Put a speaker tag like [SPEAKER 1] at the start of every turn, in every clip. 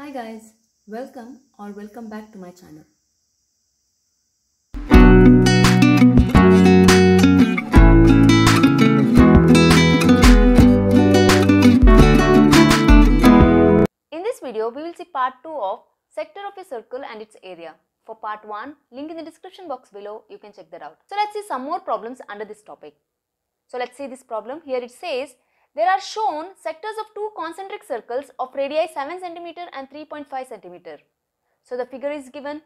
[SPEAKER 1] Hi guys, welcome or welcome back to my channel. In this video, we will see part 2 of sector of a circle and its area. For part 1, link in the description box below, you can check that out. So let's see some more problems under this topic. So let's see this problem. Here it says there are shown sectors of two concentric circles of radii 7 cm and 3.5 cm. So the figure is given.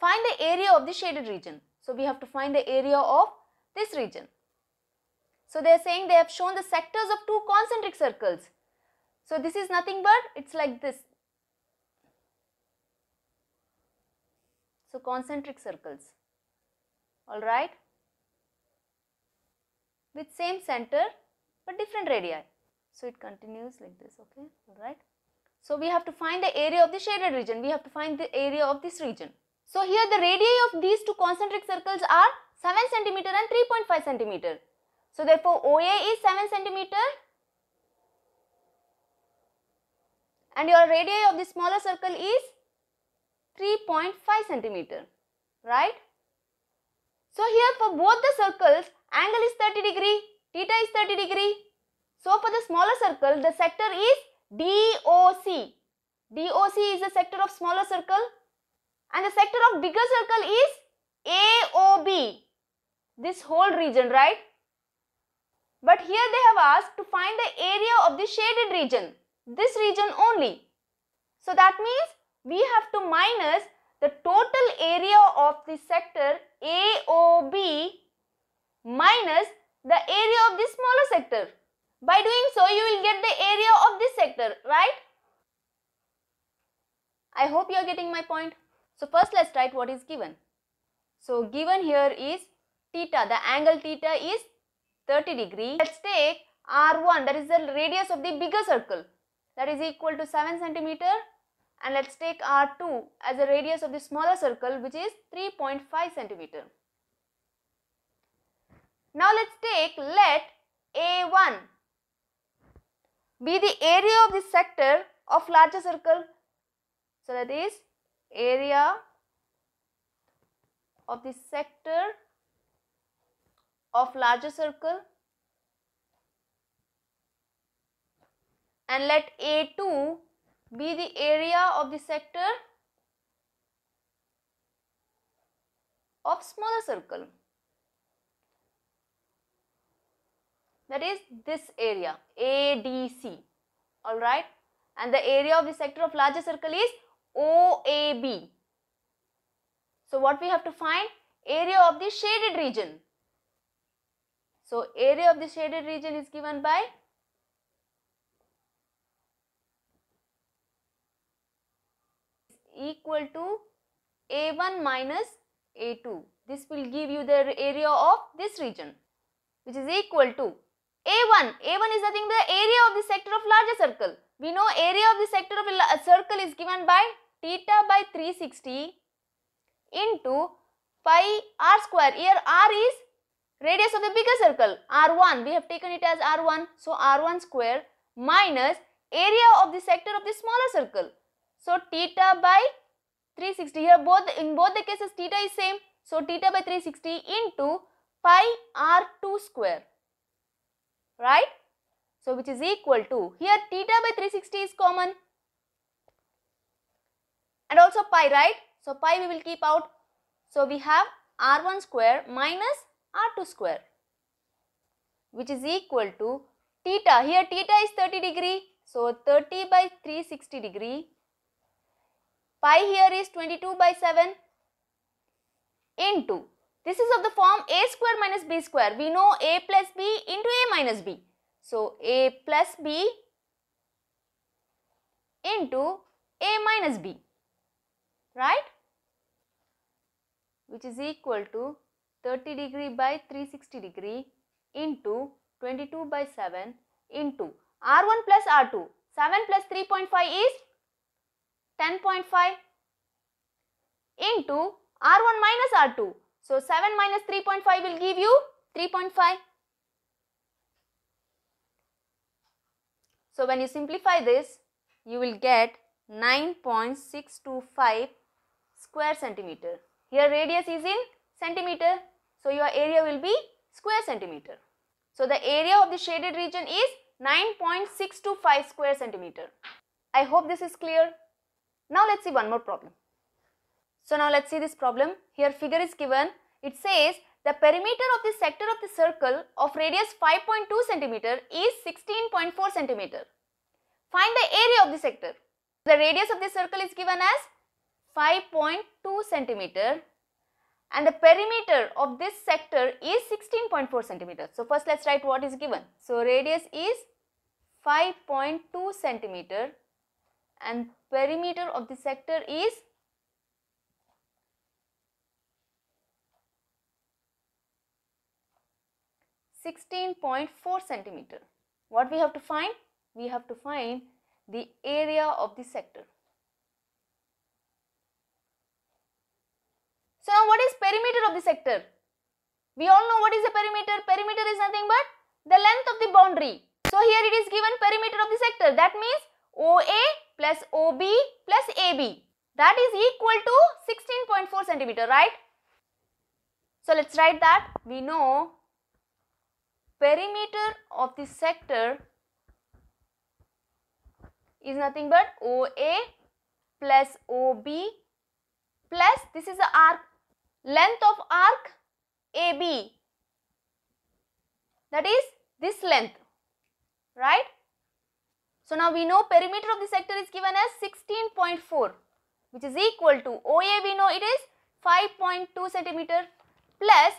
[SPEAKER 1] Find the area of the shaded region. So we have to find the area of this region. So they are saying they have shown the sectors of two concentric circles. So this is nothing but it's like this. So concentric circles. Alright. With same center but different radii. So it continues like this, okay, alright. So we have to find the area of the shaded region, we have to find the area of this region. So here the radii of these two concentric circles are 7 centimeter and 3.5 centimeter. So therefore OA is 7 centimeter and your radii of the smaller circle is 3.5 centimeter, right? So here for both the circles angle is 30 degree, theta is 30 degree so for the smaller circle, the sector is DOC. DOC is the sector of smaller circle and the sector of bigger circle is AOB. This whole region, right? But here they have asked to find the area of the shaded region, this region only. So that means we have to minus the total area of the sector AOB minus the area of the smaller sector. By doing so, you will get the area of this sector, right? I hope you are getting my point. So first let's write what is given. So given here is theta, the angle theta is 30 degree. Let's take R1 that is the radius of the bigger circle that is equal to 7 centimeter and let's take R2 as the radius of the smaller circle which is 3.5 centimeter. Now let's take let A1 be the area of the sector of larger circle. So that is area of the sector of larger circle and let A2 be the area of the sector of smaller circle. that is this area ADC alright and the area of the sector of larger circle is OAB. So what we have to find area of the shaded region. So area of the shaded region is given by equal to A1 minus A2. This will give you the area of this region which is equal to a1. A1 is nothing but the area of the sector of larger circle. We know area of the sector of a circle is given by theta by 360 into pi r square. Here r is radius of the bigger circle r1. We have taken it as r1. So r1 square minus area of the sector of the smaller circle. So theta by 360 here both in both the cases theta is same. So theta by 360 into pi r2 square right? So, which is equal to here theta by 360 is common and also pi, right? So, pi we will keep out. So, we have r1 square minus r2 square which is equal to theta. Here theta is 30 degree. So, 30 by 360 degree. Pi here is 22 by 7 into this is of the form a square minus b square. We know a plus b into a minus b. So, a plus b into a minus b, right? Which is equal to 30 degree by 360 degree into 22 by 7 into R1 plus R2. 7 plus 3.5 is 10.5 into R1 minus R2. So 7 minus 3.5 will give you 3.5. So when you simplify this, you will get 9.625 square centimeter. Here radius is in centimeter. So your area will be square centimeter. So the area of the shaded region is 9.625 square centimeter. I hope this is clear. Now let's see one more problem. So now let's see this problem. Here figure is given. It says the perimeter of the sector of the circle of radius 5.2 centimeter is 16.4 centimeter. Find the area of the sector. The radius of the circle is given as 5.2 centimeter and the perimeter of this sector is 16.4 centimeter. So first let's write what is given. So radius is 5.2 centimeter and perimeter of the sector is 16.4 centimeter. What we have to find? We have to find the area of the sector. So now what is perimeter of the sector? We all know what is a perimeter. Perimeter is nothing but the length of the boundary. So here it is given perimeter of the sector. That means OA plus OB plus AB. That is equal to 16.4 centimeter, right? So let's write that. We know perimeter of the sector is nothing but OA plus OB plus this is the arc length of arc AB that is this length right so now we know perimeter of the sector is given as 16.4 which is equal to OA we know it is 5.2 centimeter plus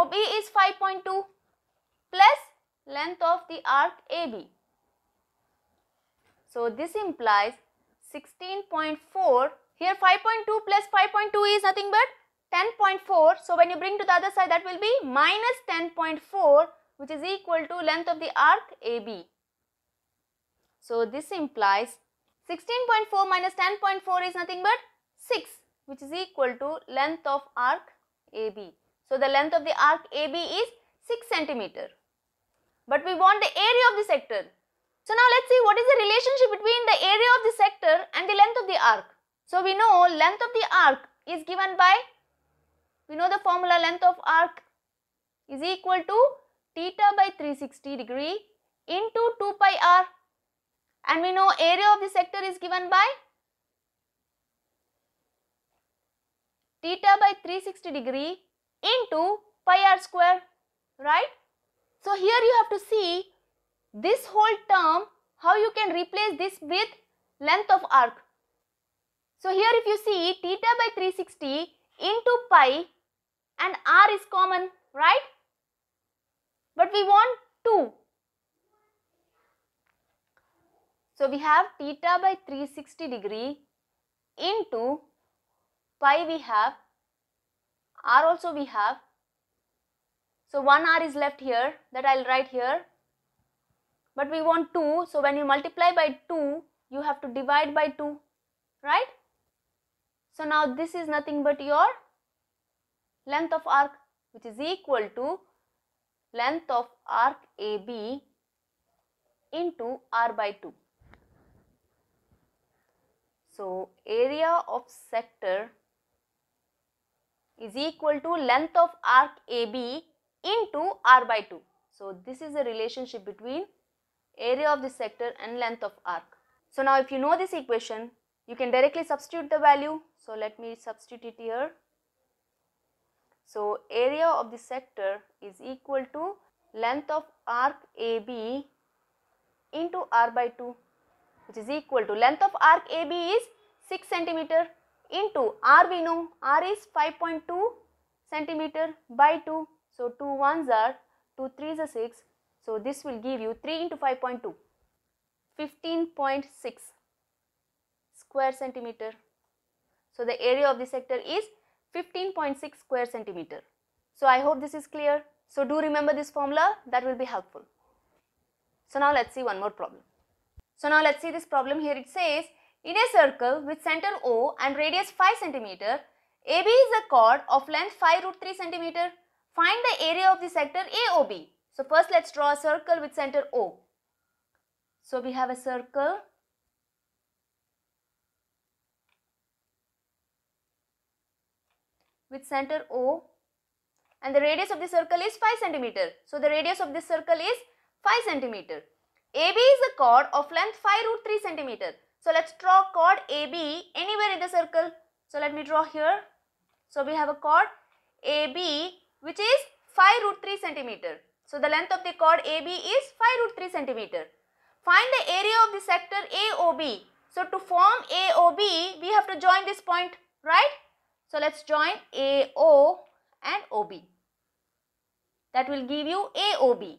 [SPEAKER 1] OB is 5.2 plus length of the arc AB. So this implies 16.4 here 5.2 plus 5.2 is nothing but 10.4 so when you bring to the other side that will be minus 10.4 which is equal to length of the arc AB. So this implies 16.4 minus 10.4 is nothing but 6 which is equal to length of arc AB. So the length of the arc AB is 6 centimeter but we want the area of the sector. So now let's see what is the relationship between the area of the sector and the length of the arc. So we know length of the arc is given by, we know the formula length of arc is equal to theta by 360 degree into 2 pi r and we know area of the sector is given by theta by 360 degree into pi r square, right? So here you have to see this whole term, how you can replace this with length of arc. So here if you see theta by 360 into pi and r is common, right? But we want 2. So we have theta by 360 degree into pi we have r also we have so 1 r is left here that I'll write here. But we want 2. So when you multiply by 2, you have to divide by 2, right? So now this is nothing but your length of arc which is equal to length of arc AB into r by 2. So area of sector is equal to length of arc AB into r by 2. So this is the relationship between area of the sector and length of arc. So now if you know this equation, you can directly substitute the value. So let me substitute it here. So area of the sector is equal to length of arc AB into r by 2 which is equal to length of arc AB is 6 centimeter into r we know r is 5.2 centimeter by 2 so 2 ones are 2 threes are 6. So this will give you 3 into 5.2. 15.6 square centimeter. So the area of the sector is 15.6 square centimeter. So I hope this is clear. So do remember this formula that will be helpful. So now let's see one more problem. So now let's see this problem here it says in a circle with center O and radius 5 centimeter, AB is a chord of length 5 root 3 centimeter. Find the area of the sector AOB. So first let's draw a circle with center O. So we have a circle. with center O and the radius of the circle is 5 centimeter. So the radius of this circle is 5 centimeter. AB is a chord of length 5 root 3 centimeter. So let's draw chord AB anywhere in the circle. So let me draw here. So we have a chord AB which is 5 root 3 centimeter. So the length of the chord AB is 5 root 3 centimeter. Find the area of the sector AOB. So to form AOB, we have to join this point, right? So let's join AO and OB. That will give you AOB.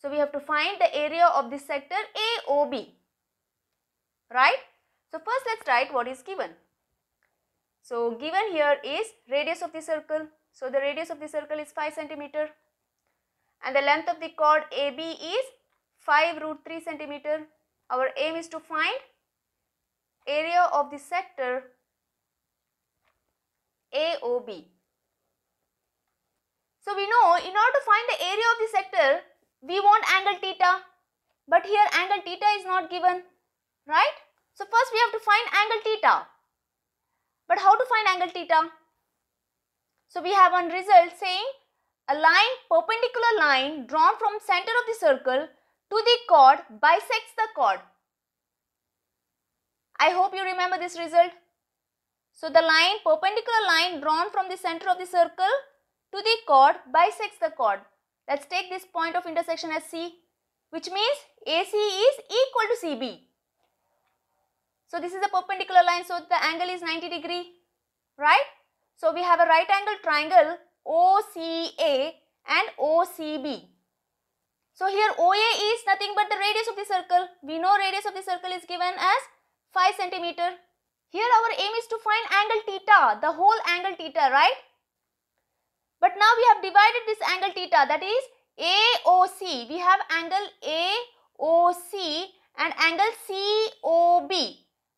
[SPEAKER 1] So we have to find the area of the sector AOB, right? So first let's write what is given. So given here is radius of the circle so, the radius of the circle is 5 centimeter and the length of the chord AB is 5 root 3 centimeter. Our aim is to find area of the sector AOB. So, we know in order to find the area of the sector, we want angle theta, but here angle theta is not given, right? So, first we have to find angle theta. But how to find angle theta? So we have one result saying a line, perpendicular line drawn from center of the circle to the chord bisects the chord. I hope you remember this result. So the line, perpendicular line drawn from the center of the circle to the chord bisects the chord. Let's take this point of intersection as C which means AC is equal to CB. So this is a perpendicular line so the angle is 90 degree right. So we have a right angle triangle OCA and OCB. So here OA is nothing but the radius of the circle. We know radius of the circle is given as 5 centimeter. Here our aim is to find angle theta, the whole angle theta, right? But now we have divided this angle theta that is AOC. We have angle AOC and angle COB.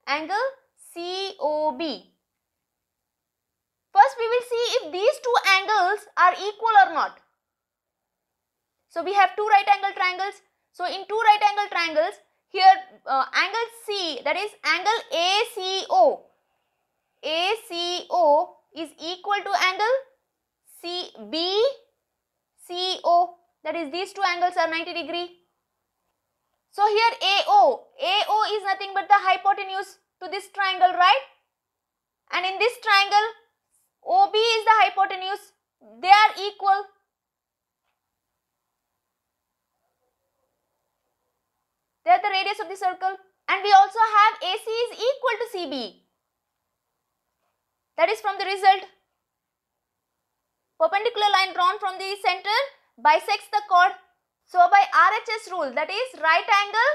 [SPEAKER 1] Angle COB. First we will see if these two angles are equal or not. So we have two right angle triangles. So in two right angle triangles, here uh, angle C that is angle ACO. ACO is equal to angle CBCO that is these two angles are 90 degree. So here AO, AO is nothing but the hypotenuse to this triangle right and in this triangle OB is the hypotenuse. They are equal. They are the radius of the circle. And we also have AC is equal to CB. That is from the result. Perpendicular line drawn from the center bisects the chord. So by RHS rule that is right angle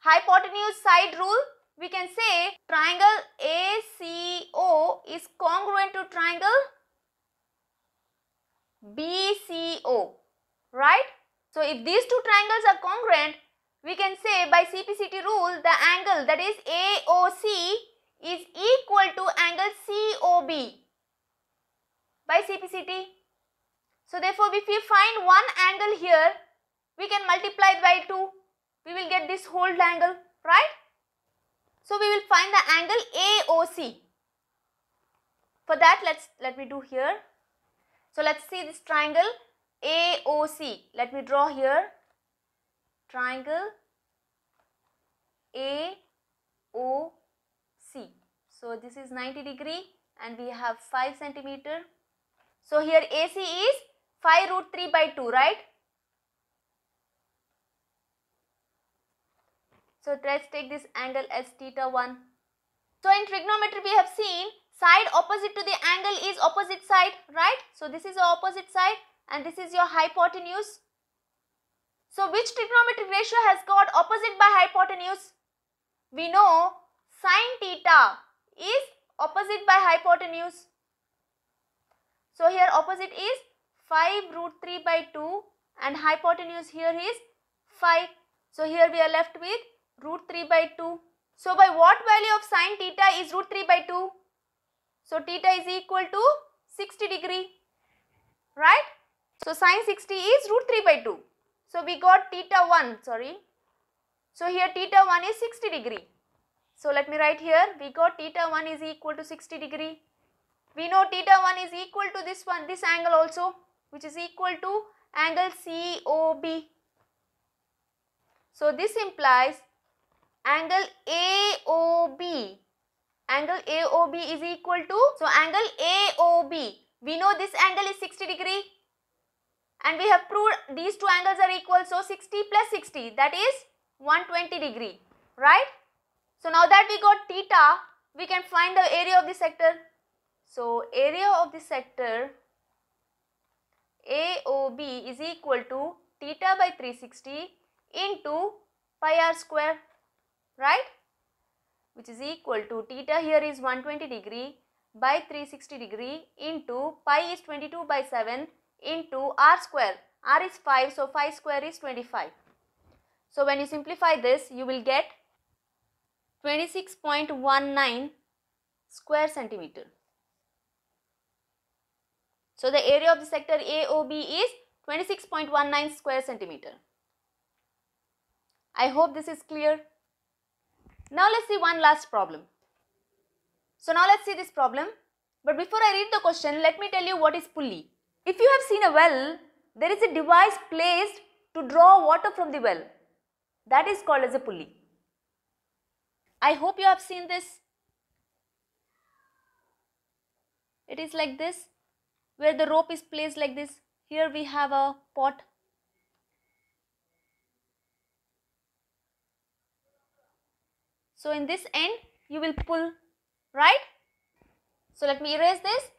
[SPEAKER 1] hypotenuse side rule we can say triangle ACO is congruent to triangle BCO, right? So, if these two triangles are congruent, we can say by CPCT rule the angle that is AOC is equal to angle COB by CPCT. So, therefore, if we find one angle here, we can multiply by 2. We will get this whole angle, right? So we will find the angle AOC. For that let's let me do here. So let's see this triangle AOC. Let me draw here. Triangle AOC. So this is 90 degree and we have 5 centimeter. So here AC is 5 root 3 by 2 right. So let's take this angle as theta 1. So in trigonometry we have seen side opposite to the angle is opposite side, right? So this is opposite side and this is your hypotenuse. So which trigonometric ratio has got opposite by hypotenuse? We know sine theta is opposite by hypotenuse. So here opposite is 5 root 3 by 2 and hypotenuse here is 5. So here we are left with root 3 by 2. So by what value of sine theta is root 3 by 2? So theta is equal to 60 degree, right? So sine 60 is root 3 by 2. So we got theta 1, sorry. So here theta 1 is 60 degree. So let me write here, we got theta 1 is equal to 60 degree. We know theta 1 is equal to this one, this angle also, which is equal to angle COB. So this implies angle AOB. Angle AOB is equal to, so angle AOB, we know this angle is 60 degree and we have proved these two angles are equal. So 60 plus 60 that is 120 degree, right? So now that we got theta, we can find the area of the sector. So area of the sector AOB is equal to theta by 360 into pi r square right? Which is equal to theta here is 120 degree by 360 degree into pi is 22 by 7 into r square. r is 5 so 5 square is 25. So when you simplify this you will get 26.19 square centimeter. So the area of the sector AOB is 26.19 square centimeter. I hope this is clear. Now let's see one last problem. So now let's see this problem. But before I read the question, let me tell you what is pulley. If you have seen a well, there is a device placed to draw water from the well. That is called as a pulley. I hope you have seen this. It is like this, where the rope is placed like this. Here we have a pot So in this end you will pull right. So let me erase this.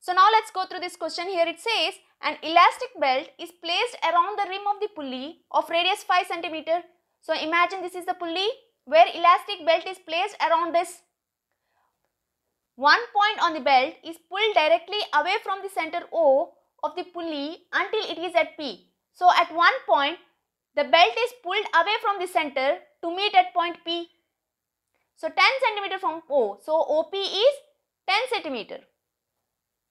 [SPEAKER 1] So now let's go through this question here it says an elastic belt is placed around the rim of the pulley of radius 5 centimeter. So imagine this is the pulley where elastic belt is placed around this. One point on the belt is pulled directly away from the center O of the pulley until it is at P. So at one point the belt is pulled away from the center to meet at point P. So 10 centimeter from O. So OP is 10 centimeter.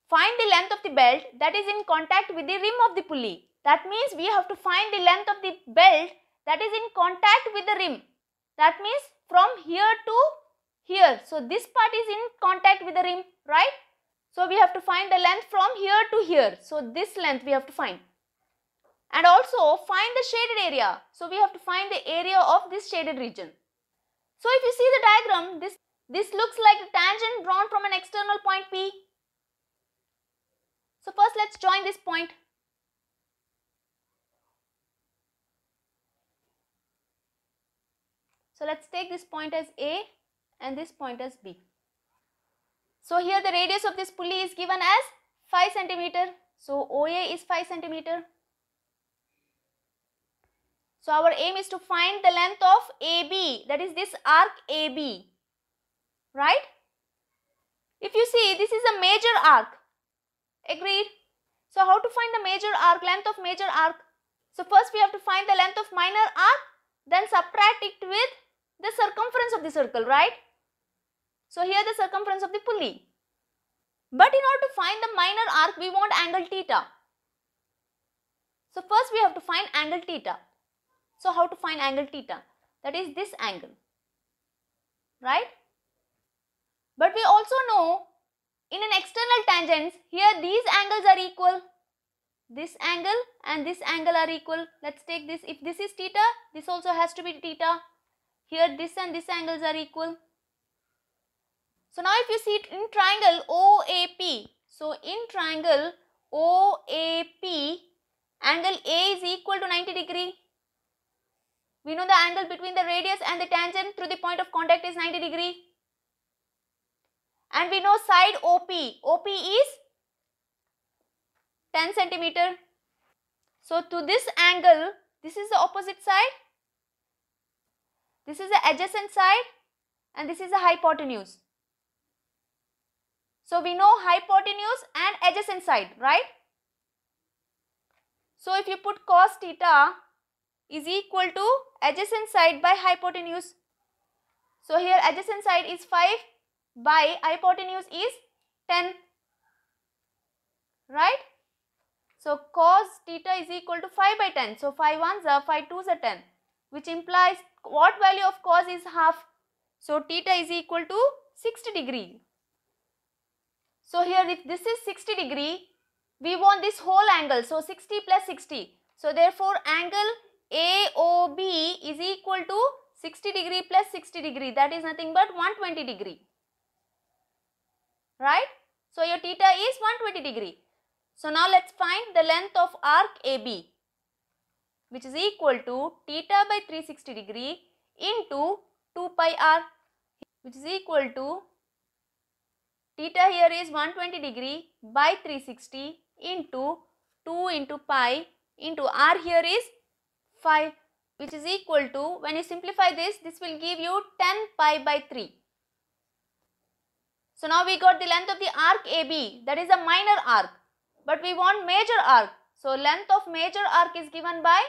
[SPEAKER 1] Find the length of the belt that is in contact with the rim of the pulley. That means we have to find the length of the belt that is in contact with the rim. That means from here to here. So this part is in contact with the rim, right? So we have to find the length from here to here. So this length we have to find. And also find the shaded area. So we have to find the area of this shaded region. So if you see the diagram, this, this looks like a tangent drawn from an external point P. So first let's join this point. So let's take this point as A and this point as B. So here the radius of this pulley is given as 5 centimeter. So OA is 5 centimeter. So our aim is to find the length of AB that is this arc AB right. If you see this is a major arc agreed. So how to find the major arc length of major arc. So first we have to find the length of minor arc then subtract it with the circumference of the circle right. So here the circumference of the pulley. But in order to find the minor arc we want angle theta. So first we have to find angle theta. So how to find angle theta? That is this angle, right? But we also know in an external tangents here these angles are equal. This angle and this angle are equal. Let's take this. If this is theta, this also has to be theta. Here this and this angles are equal. So now if you see it in triangle OAP, so in triangle OAP, angle A is equal to 90 degree we know the angle between the radius and the tangent through the point of contact is 90 degree. And we know side OP. OP is 10 centimeter. So to this angle, this is the opposite side, this is the adjacent side and this is the hypotenuse. So we know hypotenuse and adjacent side, right? So if you put cos theta is equal to adjacent side by hypotenuse. So here adjacent side is 5 by hypotenuse is 10. Right? So cos theta is equal to 5 by 10. So 5 1s are 5 2s are 10 which implies what value of cos is half. So theta is equal to 60 degree. So here if this is 60 degree we want this whole angle. So 60 plus 60. So therefore angle AOB is equal to 60 degree plus 60 degree that is nothing but 120 degree right so your theta is 120 degree so now let's find the length of arc AB which is equal to theta by 360 degree into 2 pi r which is equal to theta here is 120 degree by 360 into 2 into pi into r here is 5 which is equal to when you simplify this this will give you 10 pi by 3. So now we got the length of the arc AB that is a minor arc but we want major arc. So length of major arc is given by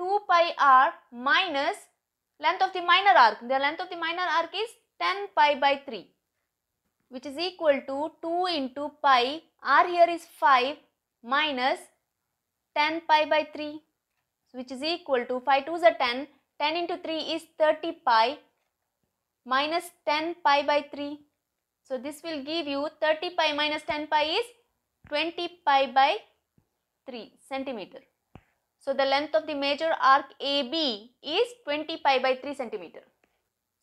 [SPEAKER 1] two pi r minus length of the minor arc. The length of the minor arc is 10 pi by 3 which is equal to 2 into pi r here is 5 minus 10 pi by 3 which is equal to 5 2 is 10 10 into 3 is 30 pi minus 10 pi by 3 so this will give you 30 pi minus 10 pi is 20 pi by 3 centimeter so the length of the major arc AB is 20 pi by 3 centimeter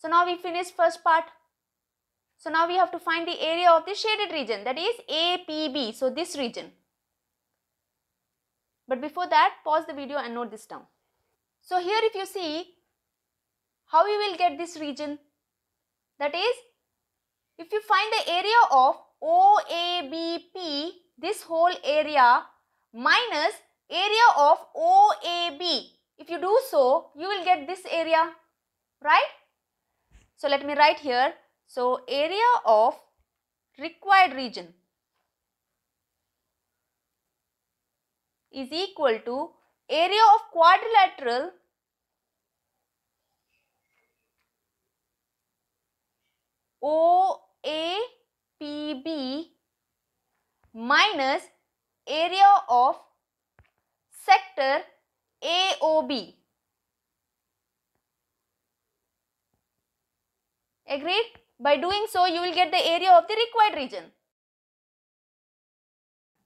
[SPEAKER 1] so now we finish first part so now we have to find the area of the shaded region that is APB. So this region. But before that pause the video and note this down. So here if you see how you will get this region that is if you find the area of OABP this whole area minus area of OAB if you do so you will get this area right. So let me write here so, area of required region is equal to area of quadrilateral OAPB minus area of sector AOB. Agreed? By doing so, you will get the area of the required region.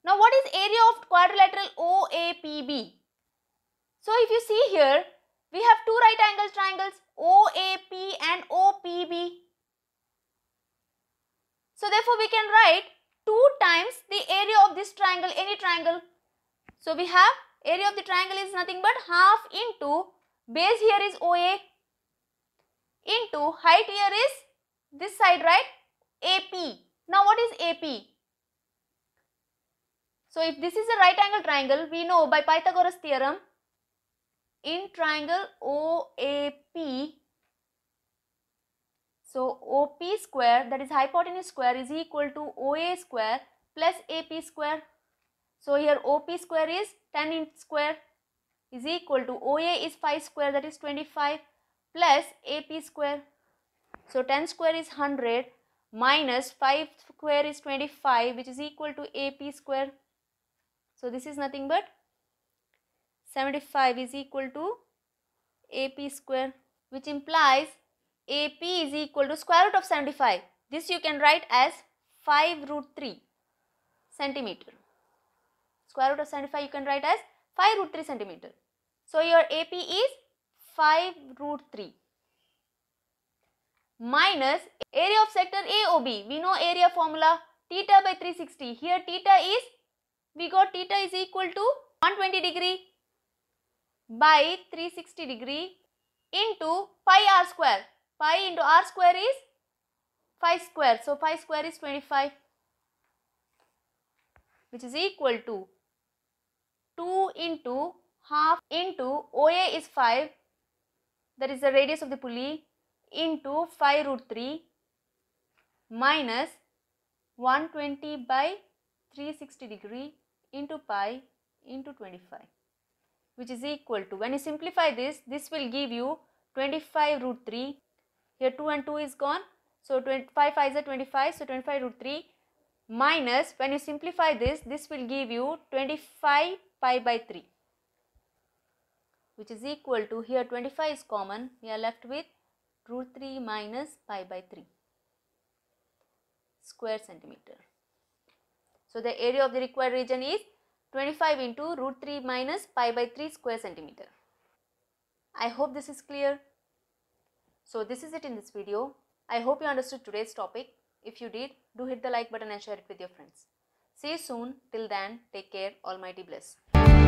[SPEAKER 1] Now, what is area of quadrilateral OAPB? So, if you see here, we have two right angle triangles OAP and OPB. So, therefore, we can write 2 times the area of this triangle, any triangle. So, we have area of the triangle is nothing but half into base here is OA into height here is this side right AP. Now what is AP? So if this is a right angle triangle we know by Pythagoras theorem in triangle OAP so OP square that is hypotenuse square is equal to OA square plus AP square. So here OP square is tan square is equal to OA is 5 square that is 25 plus AP square. So 10 square is 100 minus 5 square is 25 which is equal to AP square. So this is nothing but 75 is equal to AP square which implies AP is equal to square root of 75. This you can write as 5 root 3 centimeter. Square root of 75 you can write as 5 root 3 centimeter. So your AP is 5 root 3 minus area of sector AOB. We know area formula theta by 360. Here theta is, we got theta is equal to 120 degree by 360 degree into pi r square. Pi into r square is 5 square. So, 5 square is 25 which is equal to 2 into half into OA is 5 that is the radius of the pulley into 5 root 3 minus 120 by 360 degree into pi into 25 which is equal to when you simplify this this will give you 25 root 3 here 2 and 2 is gone so 25 5 is 25 so 25 root 3 minus when you simplify this this will give you 25 pi by 3 which is equal to here 25 is common we are left with root 3 minus pi by 3 square centimeter. So, the area of the required region is 25 into root 3 minus pi by 3 square centimeter. I hope this is clear. So, this is it in this video. I hope you understood today's topic. If you did, do hit the like button and share it with your friends. See you soon. Till then, take care. Almighty bless.